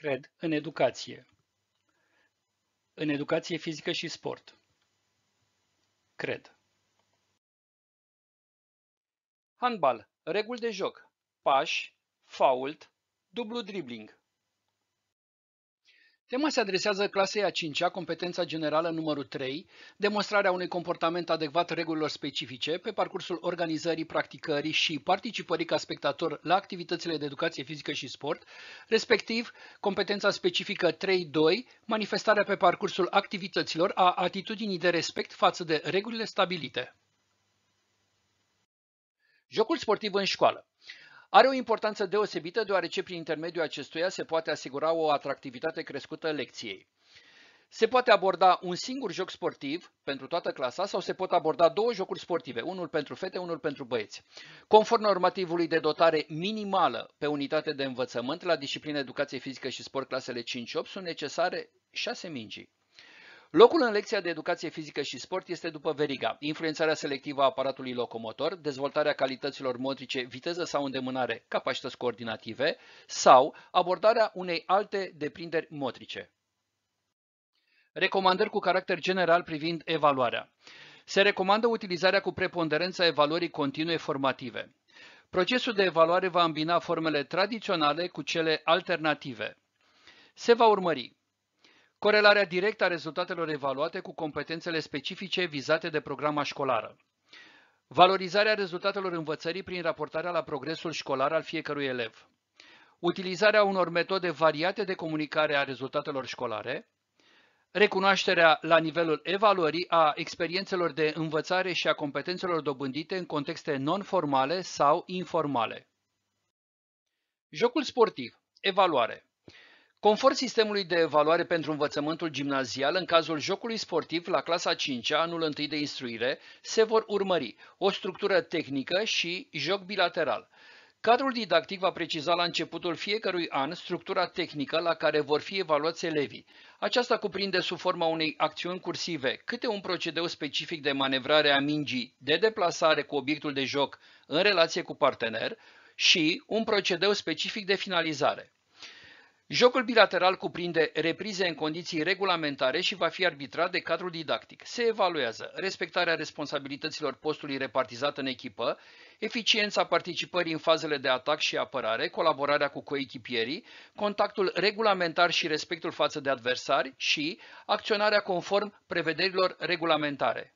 cred, în educație. În educație fizică și sport. Cred. Handbal. Reguli de joc. Pași, fault, dublu dribling. Tema se adresează clasei a 5-a, competența generală numărul 3, demonstrarea unui comportament adecvat regulilor specifice pe parcursul organizării, practicării și participării ca spectator la activitățile de educație fizică și sport, respectiv competența specifică 3-2, manifestarea pe parcursul activităților a atitudinii de respect față de regulile stabilite. Jocul sportiv în școală are o importanță deosebită deoarece prin intermediul acestuia se poate asigura o atractivitate crescută lecției. Se poate aborda un singur joc sportiv pentru toată clasa sau se pot aborda două jocuri sportive, unul pentru fete, unul pentru băieți. Conform normativului de dotare minimală pe unitate de învățământ la disciplina educație fizică și sport clasele 5-8 sunt necesare 6 mingi. Locul în lecția de educație fizică și sport este după veriga, influențarea selectivă a aparatului locomotor, dezvoltarea calităților motrice, viteză sau îndemânare, capacități coordinative sau abordarea unei alte deprinderi motrice. Recomandări cu caracter general privind evaluarea. Se recomandă utilizarea cu preponderența evaluării continue formative. Procesul de evaluare va îmbina formele tradiționale cu cele alternative. Se va urmări corelarea directă a rezultatelor evaluate cu competențele specifice vizate de programa școlară, valorizarea rezultatelor învățării prin raportarea la progresul școlar al fiecărui elev, utilizarea unor metode variate de comunicare a rezultatelor școlare, recunoașterea la nivelul evaluării a experiențelor de învățare și a competențelor dobândite în contexte non-formale sau informale. Jocul sportiv, evaluare. Conform sistemului de evaluare pentru învățământul gimnazial, în cazul jocului sportiv la clasa 5 anul 1 de instruire, se vor urmări o structură tehnică și joc bilateral. Cadrul didactic va preciza la începutul fiecărui an structura tehnică la care vor fi evaluați elevii. Aceasta cuprinde sub forma unei acțiuni cursive câte un procedeu specific de manevrare a mingii, de deplasare cu obiectul de joc în relație cu partener și un procedeu specific de finalizare. Jocul bilateral cuprinde reprize în condiții regulamentare și va fi arbitrat de cadrul didactic. Se evaluează respectarea responsabilităților postului repartizat în echipă, eficiența participării în fazele de atac și apărare, colaborarea cu coechipierii, contactul regulamentar și respectul față de adversari și acționarea conform prevederilor regulamentare.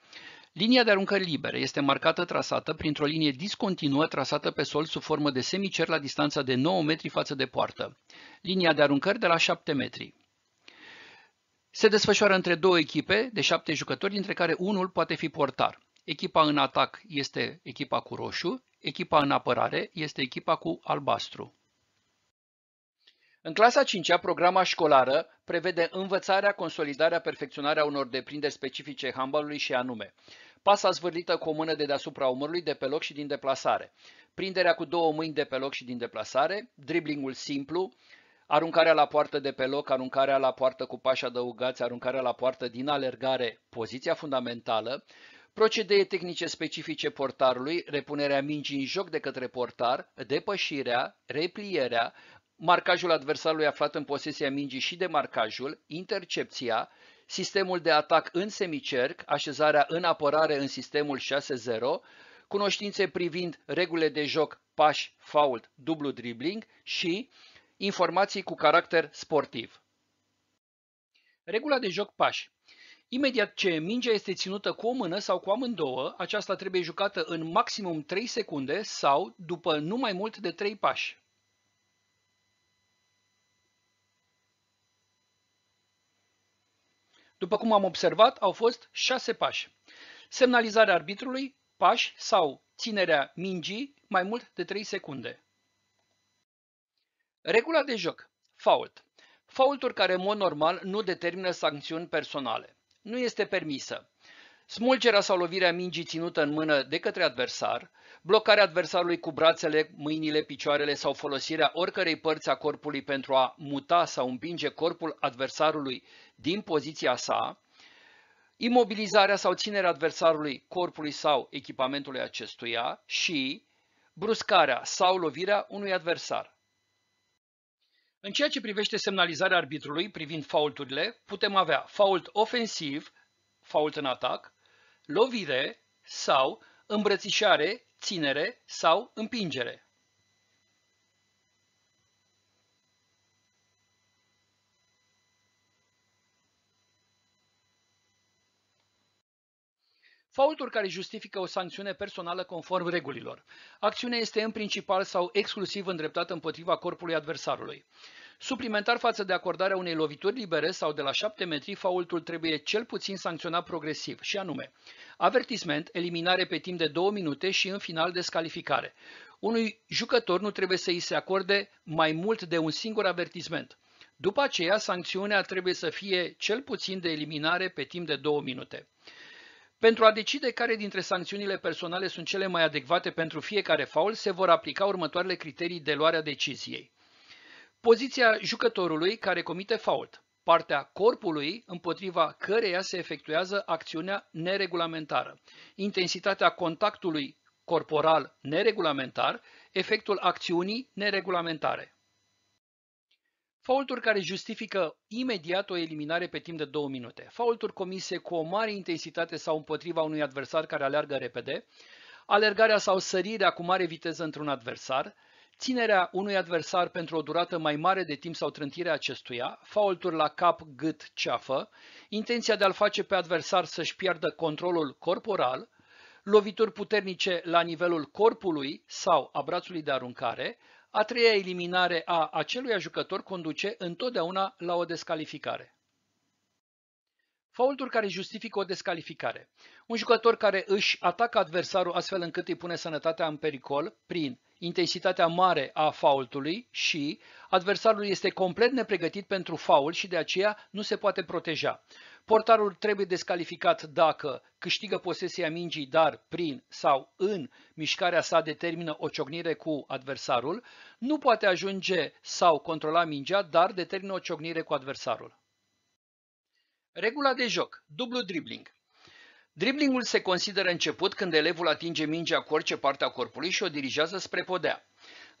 Linia de aruncări libere este marcată trasată printr-o linie discontinuă trasată pe sol sub formă de semicer la distanța de 9 metri față de poartă. Linia de aruncări de la 7 metri. Se desfășoară între două echipe de șapte jucători, dintre care unul poate fi portar. Echipa în atac este echipa cu roșu, echipa în apărare este echipa cu albastru. În clasa 5 -a, programa școlară prevede învățarea, consolidarea, perfecționarea unor deprinderi specifice handbalului și anume pasa zvârlită cu o mână de deasupra umărului de pe loc și din deplasare, prinderea cu două mâini de pe loc și din deplasare, driblingul simplu, aruncarea la poartă de pe loc, aruncarea la poartă cu pași adăugați, aruncarea la poartă din alergare, poziția fundamentală, procedee tehnice specifice portarului, repunerea mingii în joc de către portar, depășirea, replierea, marcajul adversarului aflat în posesia mingii și de marcajul, intercepția, sistemul de atac în semicerc, așezarea în apărare în sistemul 6-0, cunoștințe privind regulile de joc, pași, fault, dublu dribbling și informații cu caracter sportiv. Regula de joc pași. Imediat ce mingea este ținută cu o mână sau cu amândouă, aceasta trebuie jucată în maximum 3 secunde sau după nu mai mult de 3 pași. După cum am observat, au fost șase pași. Semnalizarea arbitrului, pași sau ținerea mingii mai mult de 3 secunde. Regula de joc. Fault. Faulturi care în mod normal nu determină sancțiuni personale. Nu este permisă. Smulgerea sau lovirea mingii ținută în mână de către adversar, blocarea adversarului cu brațele, mâinile, picioarele sau folosirea oricărei părți a corpului pentru a muta sau împinge corpul adversarului din poziția sa, imobilizarea sau ținerea adversarului corpului sau echipamentului acestuia și bruscarea sau lovirea unui adversar. În ceea ce privește semnalizarea arbitrului privind faulturile, putem avea fault ofensiv, fault în atac, lovire sau îmbrățișare, ținere sau împingere. faulturi care justifică o sancțiune personală conform regulilor. Acțiunea este în principal sau exclusiv îndreptată împotriva corpului adversarului. Suplimentar față de acordarea unei lovituri libere sau de la 7 metri, faultul trebuie cel puțin sancționat progresiv, și anume avertisment, eliminare pe timp de 2 minute și în final descalificare. Unui jucător nu trebuie să îi se acorde mai mult de un singur avertisment. După aceea, sancțiunea trebuie să fie cel puțin de eliminare pe timp de 2 minute. Pentru a decide care dintre sancțiunile personale sunt cele mai adecvate pentru fiecare faul, se vor aplica următoarele criterii de luare a deciziei. Poziția jucătorului care comite fault, partea corpului împotriva căreia se efectuează acțiunea neregulamentară, intensitatea contactului corporal neregulamentar, efectul acțiunii neregulamentare. Faulturi care justifică imediat o eliminare pe timp de două minute. Faulturi comise cu o mare intensitate sau împotriva unui adversar care aleargă repede. Alergarea sau sărirea cu mare viteză într-un adversar. Ținerea unui adversar pentru o durată mai mare de timp sau trântirea acestuia, faulturi la cap, gât, ceafă, intenția de a-l face pe adversar să-și piardă controlul corporal, lovituri puternice la nivelul corpului sau a brațului de aruncare, a treia eliminare a acelui jucător conduce întotdeauna la o descalificare. Faulturi care justifică o descalificare. Un jucător care își atacă adversarul astfel încât îi pune sănătatea în pericol prin intensitatea mare a faultului și adversarul este complet nepregătit pentru fault și de aceea nu se poate proteja. Portarul trebuie descalificat dacă câștigă posesia mingii, dar prin sau în mișcarea sa determină o ciocnire cu adversarul, nu poate ajunge sau controla mingea, dar determină o ciocnire cu adversarul. Regula de joc, dublu dribbling. Driblingul se consideră început când elevul atinge mingea cu orice parte a corpului și o dirigează spre podea.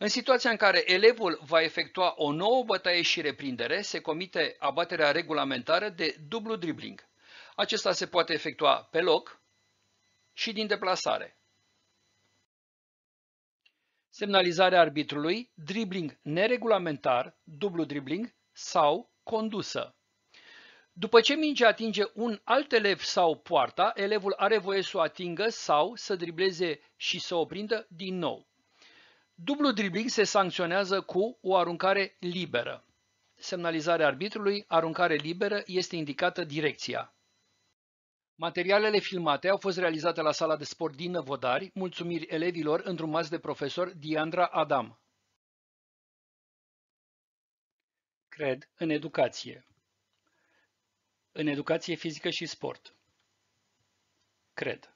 În situația în care elevul va efectua o nouă bătaie și reprindere, se comite abaterea regulamentară de dublu dribling. Acesta se poate efectua pe loc și din deplasare. Semnalizarea arbitrului, dribling neregulamentar, dublu dribling sau condusă. După ce mingea atinge un alt elev sau poarta, elevul are voie să o atingă sau să dribleze și să o prindă din nou. Dublu dribling se sancționează cu o aruncare liberă. Semnalizarea arbitrului, aruncare liberă, este indicată direcția. Materialele filmate au fost realizate la sala de sport din Năvodari, mulțumiri elevilor îndrumați de profesor Diandra Adam. Cred în educație. În educație fizică și sport. Cred.